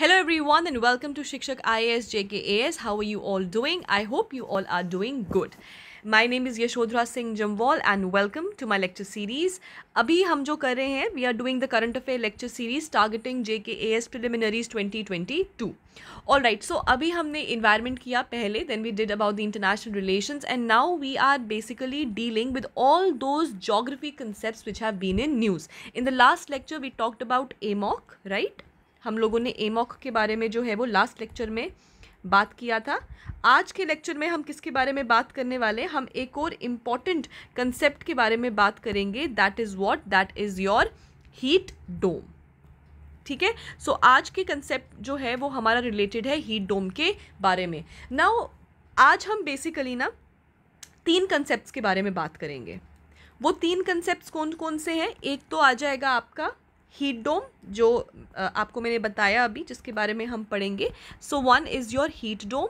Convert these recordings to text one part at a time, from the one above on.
Hello everyone and welcome to Shikshak IAS JKAS. How are you all doing? I hope you all are doing good. My name is Yashodra Singh Jamwal and welcome to my lecture series. Abhi hum jo kar rahe hai, we are doing the current affair lecture series targeting JKAS preliminaries 2022. Alright, so abhi humne environment kiya pehle, then we did about the international relations and now we are basically dealing with all those geography concepts which have been in news. In the last lecture, we talked about Amok, right? हम लोगों ने amok के बारे में जो है वो last lecture में बात किया था आज के लेक्चर में हम किसके बारे में बात करने वाले हम एक और इम्पॉर्टेंट कंसेप्ट के बारे में बात करेंगे that is what that is your heat dome ठीक है सो आज के कंसेप्ट जो है वो हमारा रिलेटेड है हीट डोम के बारे में नाउ आज हम बेसिकली ना तीन कंसेप्ट के बारे में बात करेंगे वो तीन कंसेप्ट कौन कौन से हैं एक तो आ जाएगा आपका हीट डोम जो आपको मैंने बताया अभी जिसके बारे में हम पढ़ेंगे so one is your heat dome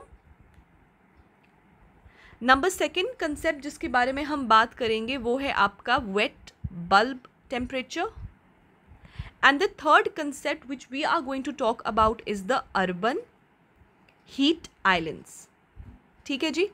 number second concept जिसके बारे में हम बात करेंगे वो है आपका wet bulb temperature and the third concept which we are going to talk about is the urban heat islands ठीक है जी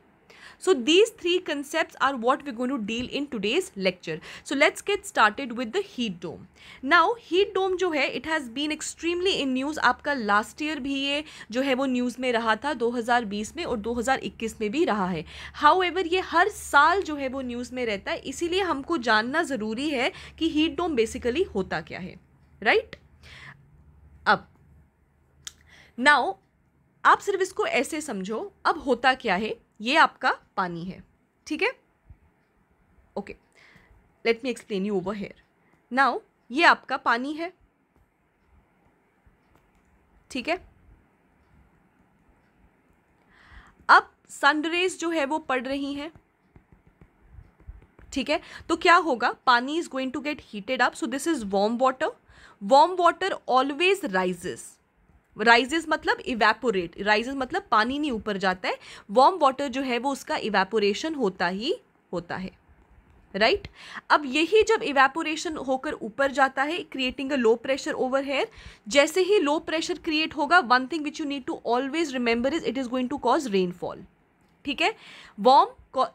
so these three concept are what we gonna deal in today's lecture so let's get started with the heat dome now heat dome जो है it has been extremely in news आपका last year भी ये जो है वो news में रहा था 2020 में और 2021 में भी रहा है हाउ एवर ये हर साल जो है वो न्यूज़ में रहता है इसीलिए हमको जानना ज़रूरी है कि हीट डोम बेसिकली होता क्या है राइट अब नाउ आप सिर्फ इसको ऐसे समझो अब होता क्या है ये आपका पानी है ठीक है okay let me explain you over here now ये आपका पानी है ठीक है अब सनरेज जो है वो पड़ रही हैं ठीक है तो क्या होगा पानी is going to get heated up so this is warm water warm water always rises rises मतलब इवेपोरेट राइजेज मतलब पानी नहीं ऊपर जाता है वार्म वाटर जो है वो उसका इवेपोरेशन होता ही होता है राइट right? अब यही जब इवेपोरेशन होकर ऊपर जाता है creating a low pressure over here जैसे ही लो प्रेशर क्रिएट होगा one thing which you need to always remember is it is going to cause rainfall ठीक है warm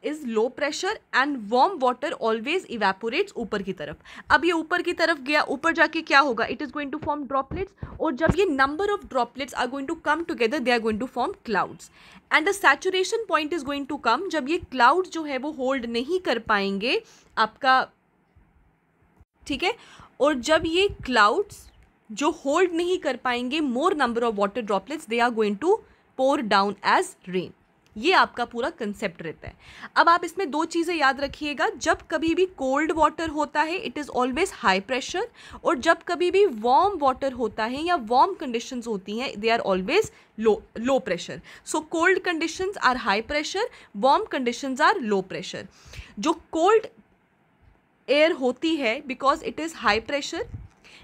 is low pressure and warm water always evaporates ऊपर की तरफ अब ये ऊपर की तरफ गया ऊपर जाके क्या होगा it is going to form droplets और जब ये number of droplets are going to come together they are going to form clouds and the saturation point is going to come जब ये क्लाउड जो है वो होल्ड नहीं कर पाएंगे आपका ठीक है और जब ये क्लाउड्स जो होल्ड नहीं कर पाएंगे more number of water droplets they are going to pour down as rain ये आपका पूरा कंसेप्ट रहता है अब आप इसमें दो चीज़ें याद रखिएगा जब कभी भी कोल्ड वाटर होता है it is always high pressure और जब कभी भी वार्म वाटर होता है या वार्म कंडीशन होती हैं they are always low low pressure so cold condition are high pressure warm condition are low pressure जो कोल्ड एयर होती है because it is high pressure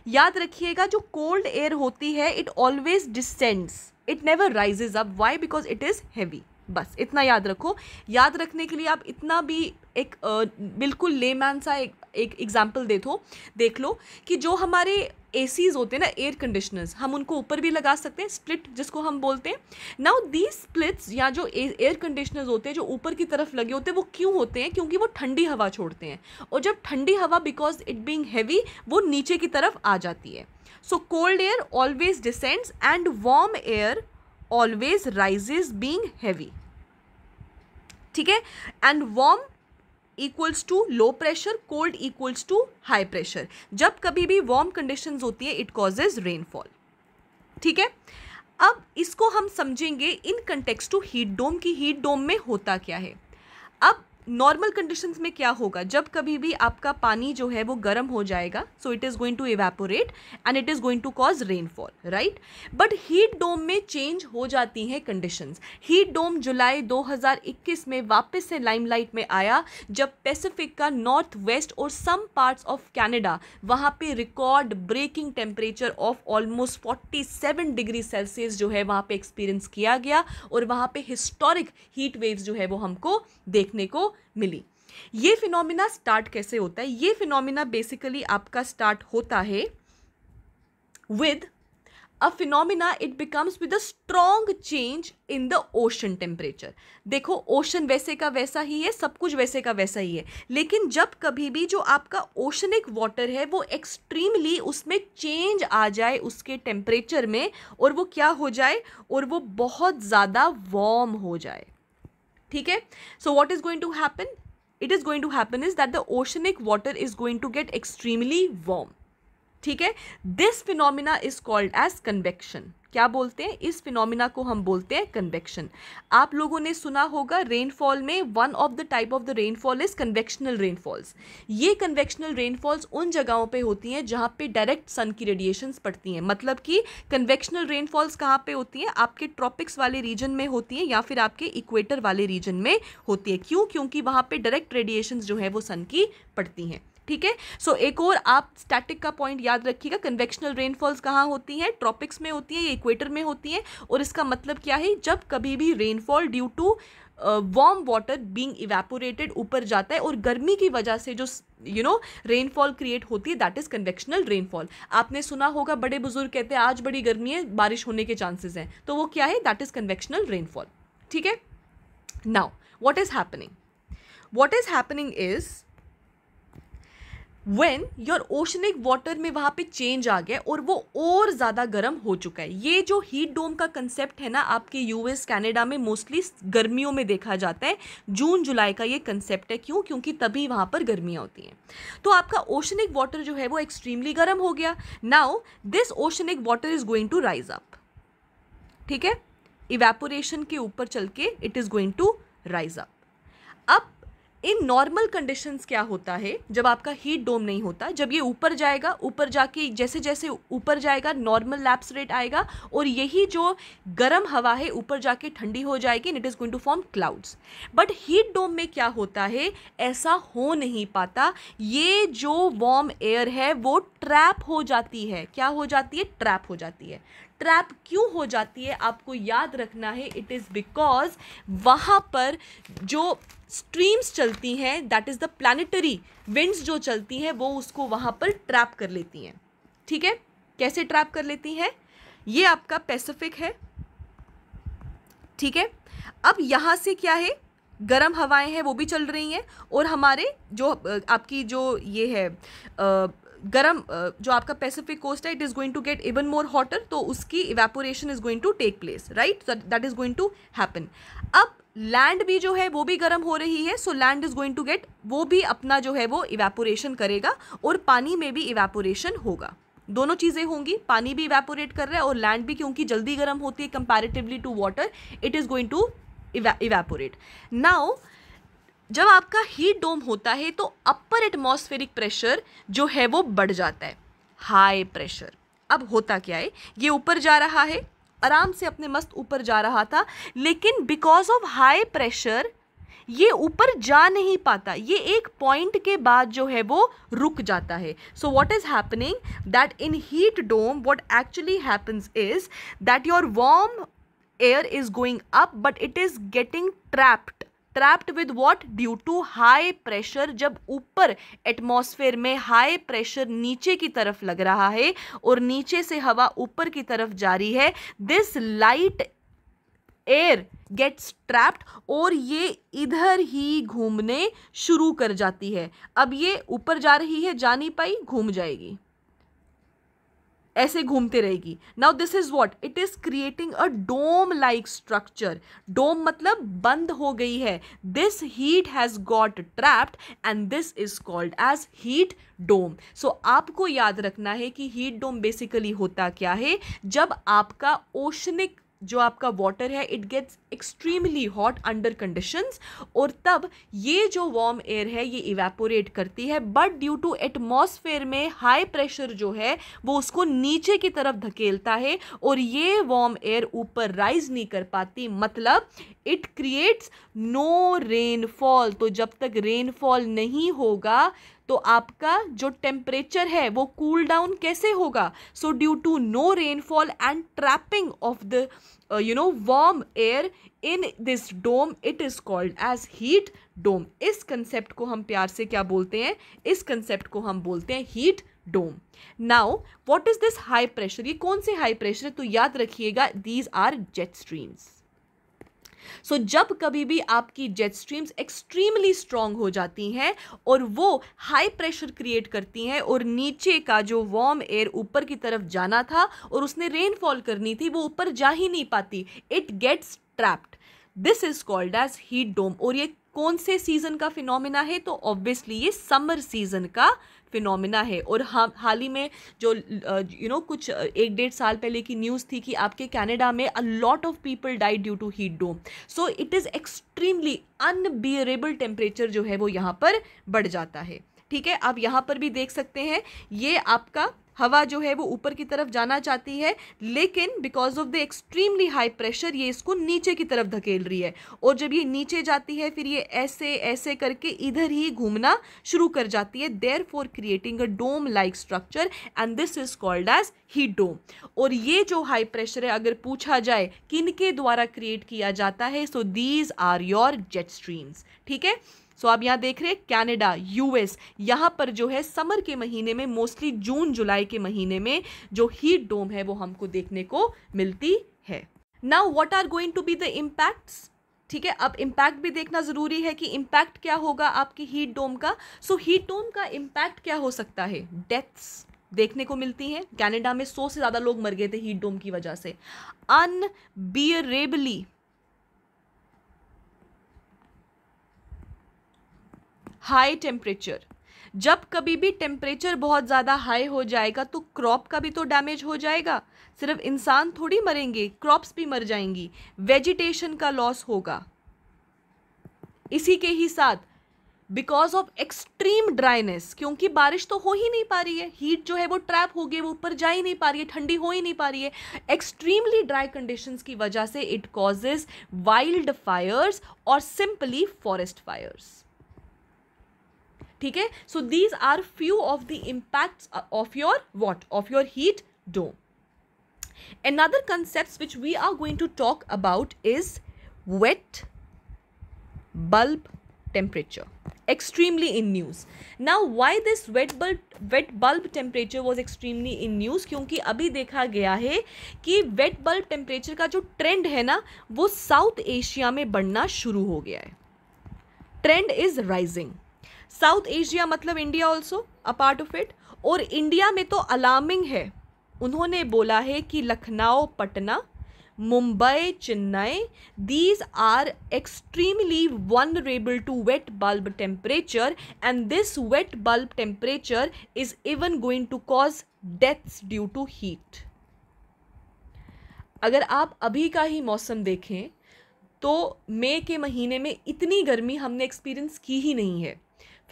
याद रखिएगा जो कोल्ड एयर होती है it always descends it never rises up why because it is heavy बस इतना याद रखो याद रखने के लिए आप इतना भी एक बिल्कुल ले मैन सा एक एग्जाम्पल दे दो देख लो कि जो हमारे ए होते हैं ना एयर कंडीशनर्स हम उनको ऊपर भी लगा सकते हैं स्प्लिट जिसको हम बोलते हैं नाउ दी स्प्लिट्स या जो एयर कंडीशनर्स होते हैं जो ऊपर की तरफ लगे होते हैं वो क्यों होते हैं क्योंकि वो ठंडी हवा छोड़ते हैं और जब ठंडी हवा बिकॉज इट बींग हैवी वो नीचे की तरफ आ जाती है so cold air always descends and warm air always rises being heavy ठीक है and warm equals to low pressure cold equals to high pressure जब कभी भी वार्म कंडीशन होती है इट कॉजेज रेनफॉल ठीक है अब इसको हम समझेंगे in context to heat dome की हीट डोम में होता क्या है अब नॉर्मल कंडीशंस में क्या होगा जब कभी भी आपका पानी जो है वो गर्म हो जाएगा so it is going to evaporate and it is going to cause rainfall right but heat dome में चेंज हो जाती हैं कंडीशंस हीट डोम जुलाई 2021 में वापस से लाइमलाइट में आया जब पैसिफिक का नॉर्थ वेस्ट और सम पार्ट्स ऑफ कैनेडा वहाँ पे record breaking temperature of almost 47 degree Celsius जो है वहाँ पे एक्सपीरियंस किया गया और वहाँ पे हिस्टोरिक हीट वेव्स जो है वो हमको देखने को मिली ये फिनोमिना स्टार्ट कैसे होता है ये फिनोमिना बेसिकली आपका स्टार्ट होता है with a phenomena it becomes with a strong change in the ocean temperature देखो ओशन वैसे का वैसा ही है सब कुछ वैसे का वैसा ही है लेकिन जब कभी भी जो आपका ओशनिक वाटर है वो एक्सट्रीमली उसमें चेंज आ जाए उसके टेम्परेचर में और वो क्या हो जाए और वो बहुत ज़्यादा वॉर्म हो जाए ठीक है so what is going to happen it is going to happen is that the oceanic water is going to get extremely warm ठीक है this phenomena is called as convection क्या बोलते हैं इस फिनोमिना को हम बोलते हैं कन्वेक्शन आप लोगों ने सुना होगा रेनफॉल में one of the type of the rainfall is convectional rainfalls ये कन्वेक्शनल रेनफॉल्स उन जगहों पे होती हैं जहाँ पे डायरेक्ट सन की रेडिएशंस पड़ती हैं मतलब कि कन्वेक्शनल रेनफॉल्स कहाँ पे होती हैं आपके ट्रॉपिक्स वाले रीजन में होती हैं या फिर आपके इक्वेटर वाले रीजन में होती है क्यों क्योंकि वहाँ पर डायरेक्ट रेडिएशन जो है वो सन की पड़ती हैं ठीक है सो एक और आप स्टैटिक का पॉइंट याद रखिएगा कन्वेक्शनल रेनफॉल्स कहाँ होती हैं ट्रॉपिक्स में होती हैं या इक्वेटर में होती हैं और इसका मतलब क्या है जब कभी भी rainfall due to warm water being evaporated ऊपर जाता है और गर्मी की वजह से जो यू नो रेनफॉल क्रिएट होती है दैट इज़ कन्वेक्शनल रेनफॉल आपने सुना होगा बड़े बुजुर्ग कहते हैं आज बड़ी गर्मी है बारिश होने के चांसेस हैं तो वो क्या है दैट इज़ कन्वेक्शनल रेनफॉल ठीक है now what is happening what is happening is when your oceanic water में वहाँ पे चेंज आ गया और वो और ज़्यादा गर्म हो चुका है ये जो हीट डोम का कंसेप्ट है ना आपके यूएस कनाडा में मोस्टली गर्मियों में देखा जाता है जून जुलाई का ये कंसेप्ट है क्यों क्योंकि तभी वहाँ पर गर्मियाँ होती हैं तो आपका ओशनिक वाटर जो है वो एक्सट्रीमली गर्म हो गया now this oceanic water is going to rise up ठीक है इवेपोरेशन के ऊपर चल के it is going to rise up अब इन नॉर्मल कंडीशंस क्या होता है जब आपका हीट डोम नहीं होता जब ये ऊपर जाएगा ऊपर जाके जैसे जैसे ऊपर जाएगा नॉर्मल लैप्स रेट आएगा और यही जो गर्म हवा है ऊपर जाके ठंडी हो जाएगी and it is going to form clouds but heat dome में क्या होता है ऐसा हो नहीं पाता ये जो वॉर्म एयर है वो ट्रैप हो जाती है क्या हो जाती है ट्रैप हो जाती है ट्रैप क्यों हो जाती है आपको याद रखना है इट इज़ बिकॉज वहाँ पर जो स्ट्रीम्स चलती हैं that is the planetary winds जो चलती हैं वो उसको वहाँ पर ट्रैप कर लेती हैं ठीक है कैसे ट्रैप कर लेती हैं ये आपका पैसिफिक है ठीक है अब यहाँ से क्या है गर्म हवाएं हैं वो भी चल रही हैं और हमारे जो आपकी जो ये है गर्म जो आपका पैसिफिक कोस्ट है it is going to get even more hotter तो उसकी evaporation is going to take place right that is going to happen अब लैंड भी जो है वो भी गर्म हो रही है so land is going to get वो भी अपना जो है वो इवेपोरेशन करेगा और पानी में भी इवेपोरेशन होगा दोनों चीज़ें होंगी पानी भी इवेपोरेट कर रहा है और लैंड भी क्योंकि जल्दी गर्म होती है comparatively to water it is going to evaporate now जब आपका हीट डोम होता है तो अपर एटमॉस्फेरिक प्रेशर जो है वो बढ़ जाता है हाई प्रेशर अब होता क्या है ये ऊपर जा रहा है आराम से अपने मस्त ऊपर जा रहा था लेकिन बिकॉज ऑफ हाई प्रेशर ये ऊपर जा नहीं पाता ये एक पॉइंट के बाद जो है वो रुक जाता है so what is happening that in heat dome what actually happens is that your warm air is going up but it is getting trapped trapped with what due to high pressure जब ऊपर atmosphere में high pressure नीचे की तरफ लग रहा है और नीचे से हवा ऊपर की तरफ जारी है this light air gets trapped और ये इधर ही घूमने शुरू कर जाती है अब ये ऊपर जा रही है जा नहीं पाई घूम जाएगी ऐसे घूमते रहेगी now this is what it is creating a dome like structure dome मतलब बंद हो गई है this heat has got trapped and this is called as heat dome so आपको याद रखना है कि हीट डोम बेसिकली होता क्या है जब आपका ओशनिक जो आपका वाटर है it gets extremely hot under conditions और तब ये जो वार्म एयर है ये इवेपोरेट करती है बट ड्यू टू एटमॉस्फेयर में हाई प्रेशर जो है वो उसको नीचे की तरफ धकेलता है और ये वार्म एयर ऊपर राइज नहीं कर पाती मतलब इट क्रिएट्स नो रेनफॉल तो जब तक रेनफॉल नहीं होगा तो आपका जो टेम्परेचर है वो कूल cool डाउन कैसे होगा so due to no rainfall and trapping of the you know warm air in this dome it is called as heat dome इस कंसेप्ट को हम प्यार से क्या बोलते हैं इस कंसेप्ट को हम बोलते हैं heat dome now what is this high pressure ये कौन से हाई प्रेशर है तो याद रखिएगा these are jet streams so so, जब कभी भी आपकी जेट स्ट्रीम्स एक्सट्रीमली स्ट्रांग हो जाती हैं और वो हाई प्रेशर क्रिएट करती हैं और नीचे का जो वार्म एयर ऊपर की तरफ जाना था और उसने रेनफॉल करनी थी वो ऊपर जा ही नहीं पाती it gets trapped this is called as heat dome और ये कौन से सीज़न का फिनोमिना है तो ऑब्वियसली ये समर सीज़न का फिनोमिना है और हाँ, हाल ही में जो यू नो कुछ एक डेढ़ साल पहले की न्यूज़ थी कि आपके कैनेडा में a lot of people die due to heat dome so it is extremely unbearable temperature जो है वो यहाँ पर बढ़ जाता है ठीक है आप यहाँ पर भी देख सकते हैं ये आपका हवा जो है वो ऊपर की तरफ जाना चाहती है लेकिन because of the extremely high pressure ये इसको नीचे की तरफ धकेल रही है और जब ये नीचे जाती है फिर ये ऐसे ऐसे करके इधर ही घूमना शुरू कर जाती है therefore creating a dome like structure and this is called as heat dome और ये जो हाई प्रेशर है अगर पूछा जाए किन के द्वारा क्रिएट किया जाता है so these are your jet streams ठीक है सो आप यहाँ देख रहे हैं कैनेडा यूएस यहाँ पर जो है समर के महीने में मोस्टली जून जुलाई के महीने में जो हीट डोम है वो हमको देखने को मिलती है now what are going to be the impacts ठीक है अब इम्पैक्ट भी देखना ज़रूरी है कि इम्पैक्ट क्या होगा आपकी हीट डोम का सो हीट डोम का इम्पैक्ट क्या हो सकता है डेथ्स देखने को मिलती हैं कनाडा में सौ से ज़्यादा लोग मर गए थे हीट डोम की वजह से अनबियरेबली हाई टेम्परेचर जब कभी भी टेम्परेचर बहुत ज़्यादा हाई हो जाएगा तो क्रॉप का भी तो डैमेज हो जाएगा सिर्फ इंसान थोड़ी मरेंगे क्रॉप्स भी मर जाएंगी वेजिटेशन का लॉस होगा इसी के ही साथ बिकॉज ऑफ एक्सट्रीम ड्राइनेस क्योंकि बारिश तो हो ही नहीं पा रही है हीट जो है वो ट्रैप हो गई वो ऊपर जा ही नहीं पा रही है ठंडी हो ही नहीं पा रही है एक्सट्रीमली ड्राई कंडीशंस की वजह से इट कॉजेज वाइल्ड फायर्स और सिंपली फॉरेस्ट फायर्स ठीक है so these are few of the impact of your what of your heat dome another concepts which we are going to talk about is wet bulb temperature extremely in news now why this wet bulb wet bulb temperature was extremely in news kyunki abhi dekha gaya hai ki wet bulb temperature ka jo trend hai na wo south asia mein badhna shuru ho gaya hai trend is rising South Asia मतलब India also a part of it और India में तो alarming है उन्होंने बोला है कि Lucknow Patna Mumbai Chennai these are extremely vulnerable to wet bulb temperature and this wet bulb temperature is even going to cause deaths due to heat अगर आप अभी का ही मौसम देखें तो मई के महीने में इतनी गर्मी हमने एक्सपीरियंस की ही नहीं है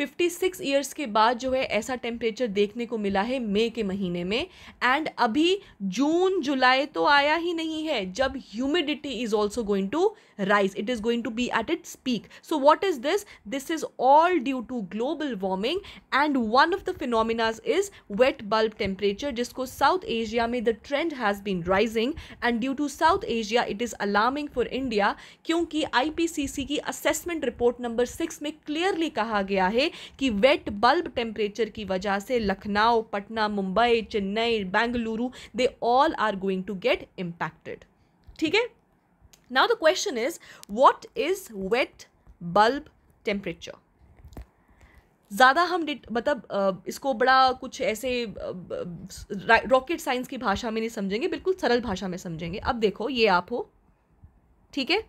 56 ईयर्स के बाद जो है ऐसा टेम्परेचर देखने को मिला है मई के महीने में एंड अभी जून जुलाई तो आया ही नहीं है जब humidity is also going to rise it is going to be at its peak so what is this this is all due to global warming and one of the phenomenas is wet bulb temperature जिसको South Asia में the trend has been rising and due to South Asia it is alarming for India क्योंकि I की assessment report number six में clearly कहा गया है कि wet bulb temperature की वजह से Lucknow Patna Mumbai Chennai Bengaluru they all are going to get impacted ठीक है now the question is what is wet bulb temperature ज़्यादा हम मतलब इसको बड़ा कुछ ऐसे रॉकेट साइंस की भाषा में नहीं समझेंगे बिल्कुल सरल भाषा में समझेंगे अब देखो ये आप हो ठीक है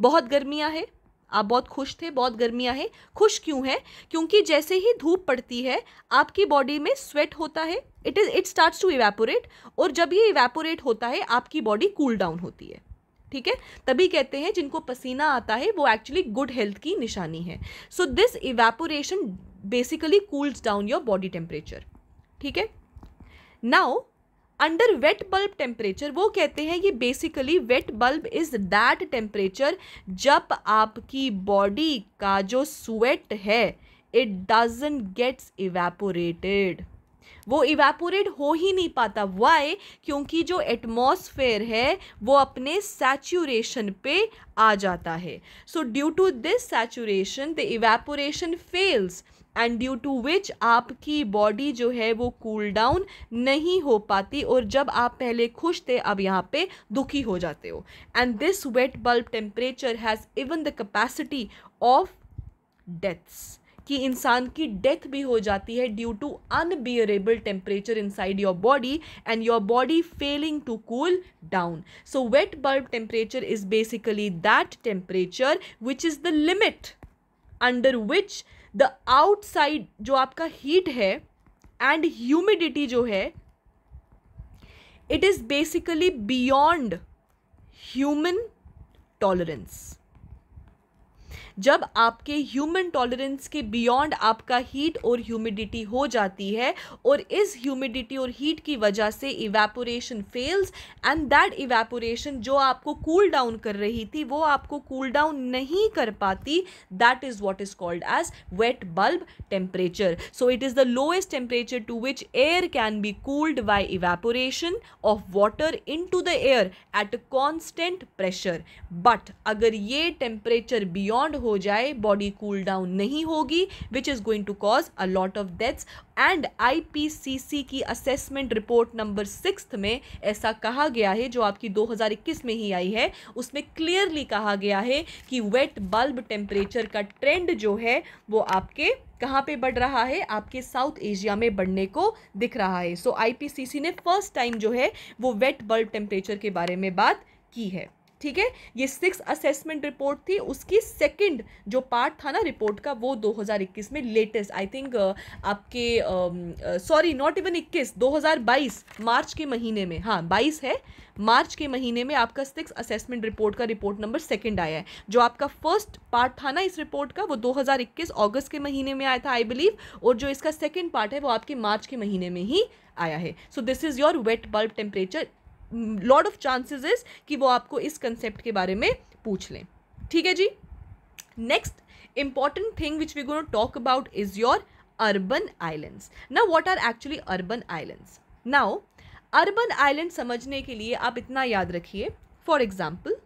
बहुत गर्मियाँ हैं आप बहुत खुश थे बहुत गर्मियाँ हैं खुश क्यों हैं क्योंकि जैसे ही धूप पड़ती है आपकी बॉडी में स्वेट होता है it is it starts to evaporate और जब ये इवेपोरेट होता है आपकी बॉडी कूल डाउन होती है ठीक है तभी कहते हैं जिनको पसीना आता है वो एक्चुअली गुड हेल्थ की निशानी है so this evaporation basically cools down your body temperature ठीक है now under wet bulb temperature वो कहते हैं ये basically wet bulb is that temperature जब आपकी बॉडी का जो स्वेट है इट डजेंट गेट्स इवेपोरेटेड वो इवेपोरेट हो ही नहीं पाता वाई क्योंकि जो एटमोसफेयर है वो अपने सैचुरेशन पे आ जाता है so due to this saturation the evaporation fails and due to which आपकी बॉडी जो है वो कूल डाउन नहीं हो पाती और जब आप पहले खुश थे अब यहाँ पे दुखी हो जाते हो and this wet bulb temperature has even the capacity of deaths कि इंसान की डेथ भी हो जाती है due to unbearable temperature inside your body and your body failing to cool down so wet bulb temperature is basically that temperature which is the limit under which the outside जो आपका heat है and humidity जो है it is basically beyond human tolerance जब आपके human tolerance के beyond आपका heat और ह्यूमिडिटी हो जाती है और इस ह्यूमिडिटी और हीट की वजह से evaporation fails and that evaporation जो आपको कूल cool डाउन कर रही थी वो आपको कूल cool डाउन नहीं कर पाती that is what is called as wet bulb temperature so it is the lowest temperature to which air can be cooled by evaporation of water into the air at a constant pressure but अगर ये temperature beyond हो हो जाए body cool down नहीं होगी which is going to cause a lot of deaths and IPCC की assessment report number six में ऐसा कहा गया है जो आपकी 2021 में ही आई है उसमें क्लियरली कहा गया है कि वेट बल्ब टेम्परेचर का ट्रेंड जो है वो आपके कहाँ पे बढ़ रहा है आपके साउथ एशिया में बढ़ने को दिख रहा है सो so, आईपीसीसी ने फर्स्ट टाइम जो है वो वेट बल्ब टेम्परेचर के बारे में बात की है ठीक है ये सिक्स असेसमेंट रिपोर्ट थी उसकी सेकंड जो पार्ट था ना रिपोर्ट का वो 2021 में लेटेस्ट आई थिंक आपके सॉरी नॉट इवन 21 2022 मार्च के महीने में हाँ 22 है मार्च के महीने में आपका सिक्स असेसमेंट रिपोर्ट का रिपोर्ट नंबर सेकंड आया है जो आपका फर्स्ट पार्ट था ना इस रिपोर्ट का वो 2021 अगस्त के महीने में आया था आई बिलीव और जो इसका सेकंड पार्ट है वो आपके मार्च के महीने में ही आया है so this is your wet bulb temperature lot of chances is कि वो आपको इस कंसेप्ट के बारे में पूछ लें ठीक है जी next important thing which we gon talk about is your urban island ना what are actually urban island now urban island समझने के लिए आप इतना याद रखिए फॉर एग्जाम्पल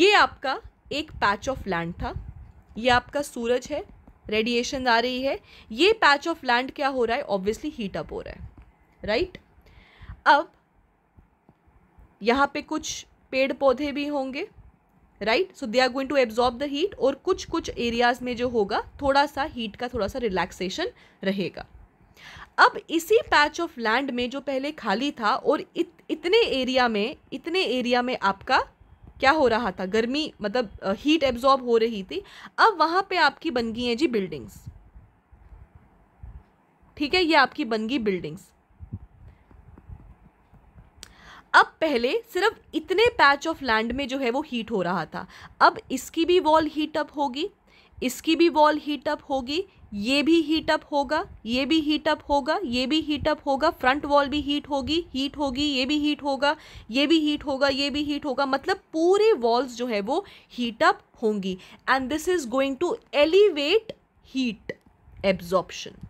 ये आपका एक पैच ऑफ लैंड था ये आपका सूरज है रेडिएशन आ रही है ये पैच ऑफ लैंड क्या हो रहा है ऑब्वियसली हीटअप हो रहा है राइट अब यहाँ पे कुछ पेड़ पौधे भी होंगे right so they are going to absorb the heat और कुछ कुछ एरियाज में जो होगा थोड़ा सा हीट का थोड़ा सा रिलैक्सेशन रहेगा अब इसी पैच ऑफ लैंड में जो पहले खाली था और इत, इतने एरिया में इतने एरिया में आपका क्या हो रहा था गर्मी मतलब हीट एब्जॉर्ब हो रही थी अब वहाँ पे आपकी बन गई हैं जी बिल्डिंग्स ठीक है ये आपकी बन गई बिल्डिंग्स अब पहले सिर्फ इतने पैच ऑफ लैंड में जो है वो हीट हो रहा था अब इसकी भी वॉल हीट अप होगी इसकी भी वॉल हीट अप होगी ये भी हीट अप होगा ये भी हीट अप होगा ये भी हीट अप होगा फ्रंट वॉल भी हीट होगी हीट होगी ये भी हीट होगा ये भी हीट होगा ये भी हीट होगा मतलब पूरे वॉल्स जो है वो हीट अप होंगी and this is going to elevate heat absorption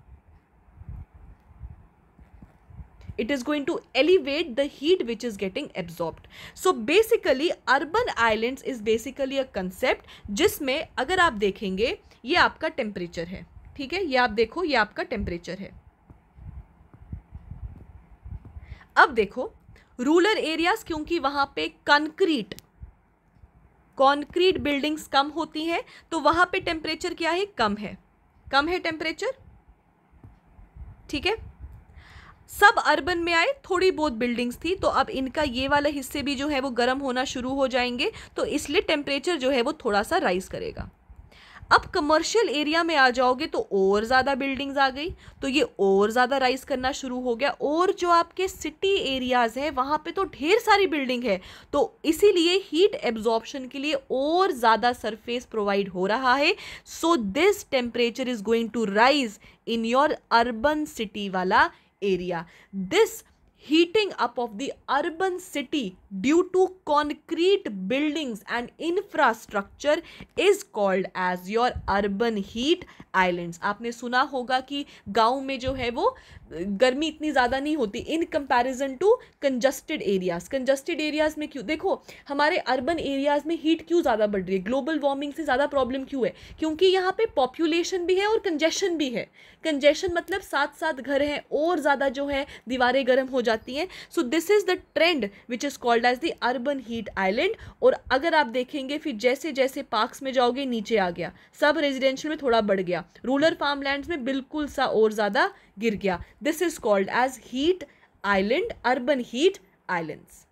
it is going to elevate the heat which is getting absorbed so basically urban islands is basically a concept जिसमें अगर आप देखेंगे ये आपका टेम्परेचर है ठीक है ये आप देखो ये आपका टेम्परेचर है अब देखो रूरल एरियाज क्योंकि वहां पे कंक्रीट कंक्रीट बिल्डिंग्स कम होती हैं तो वहां पे टेम्परेचर क्या है कम है कम है टेम्परेचर ठीक है सब अर्बन में आए थोड़ी बहुत बिल्डिंग्स थी तो अब इनका ये वाला हिस्से भी जो है वो गर्म होना शुरू हो जाएंगे तो इसलिए टेम्परेचर जो है वो थोड़ा सा राइज करेगा अब कमर्शियल एरिया में आ जाओगे तो और ज़्यादा बिल्डिंग्स आ गई तो ये और ज़्यादा राइज करना शुरू हो गया और जो आपके सिटी एरियाज़ हैं वहाँ पे तो ढेर सारी बिल्डिंग है तो इसीलिए हीट एब्जॉर्प्शन के लिए और ज़्यादा सरफेस प्रोवाइड हो रहा है so this temperature is going to rise in your urban city वाला area. This heating up of the urban city due to concrete buildings and infrastructure is called as your urban heat islands आपने सुना होगा कि गांव में जो है वो गर्मी इतनी ज़्यादा नहीं होती in comparison to congested areas congested areas में क्यों देखो हमारे अर्बन एरियाज़ में हीट क्यों ज़्यादा बढ़ रही है ग्लोबल वार्मिंग से ज़्यादा प्रॉब्लम क्यों है क्योंकि यहाँ पे पॉपुलेशन भी है और कंजेशन भी है कंजेशन मतलब साथ साथ घर हैं और ज़्यादा जो है दीवारें गर्म हो जाती हैं so this is the trend which is called as the urban heat island और अगर आप देखेंगे फिर जैसे जैसे पार्क्स में जाओगे नीचे आ गया सब रेजिडेंशियल में थोड़ा बढ़ गया रूरल फार्म में बिल्कुल सा और ज़्यादा गिर गया This is called as heat island, urban heat islands.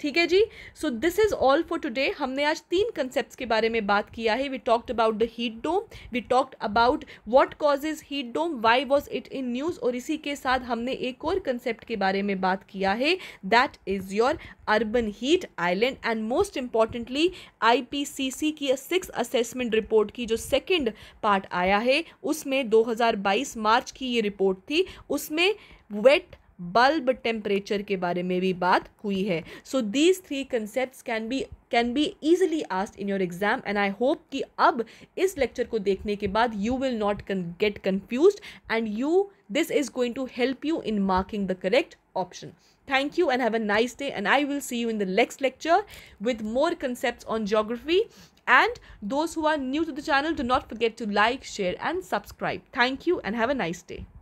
ठीक है जी so this is all for today हमने आज तीन कंसेप्ट के बारे में बात किया है we talked about the heat dome we talked about cause causes heat dome why was it in news और इसी के साथ हमने एक और कंसेप्ट के बारे में बात किया है that is your urban heat island and most importantly C की सिक्स असेसमेंट रिपोर्ट की जो सेकेंड पार्ट आया है उसमें दो हज़ार बाईस मार्च की ये रिपोर्ट थी उसमें वेट बल्ब टेम्परेचर के बारे में भी बात हुई है so these three concept can be can be easily asked in your exam and I hope कि अब इस लेक्चर को देखने के बाद you will not can get confuse and you this is going to help you in marking the correct option thank you and have a nice day and I will see you in the next lecture with more concept on geography and those हुआ new to the channel do not forget to like share and subscribe thank you and have a nice day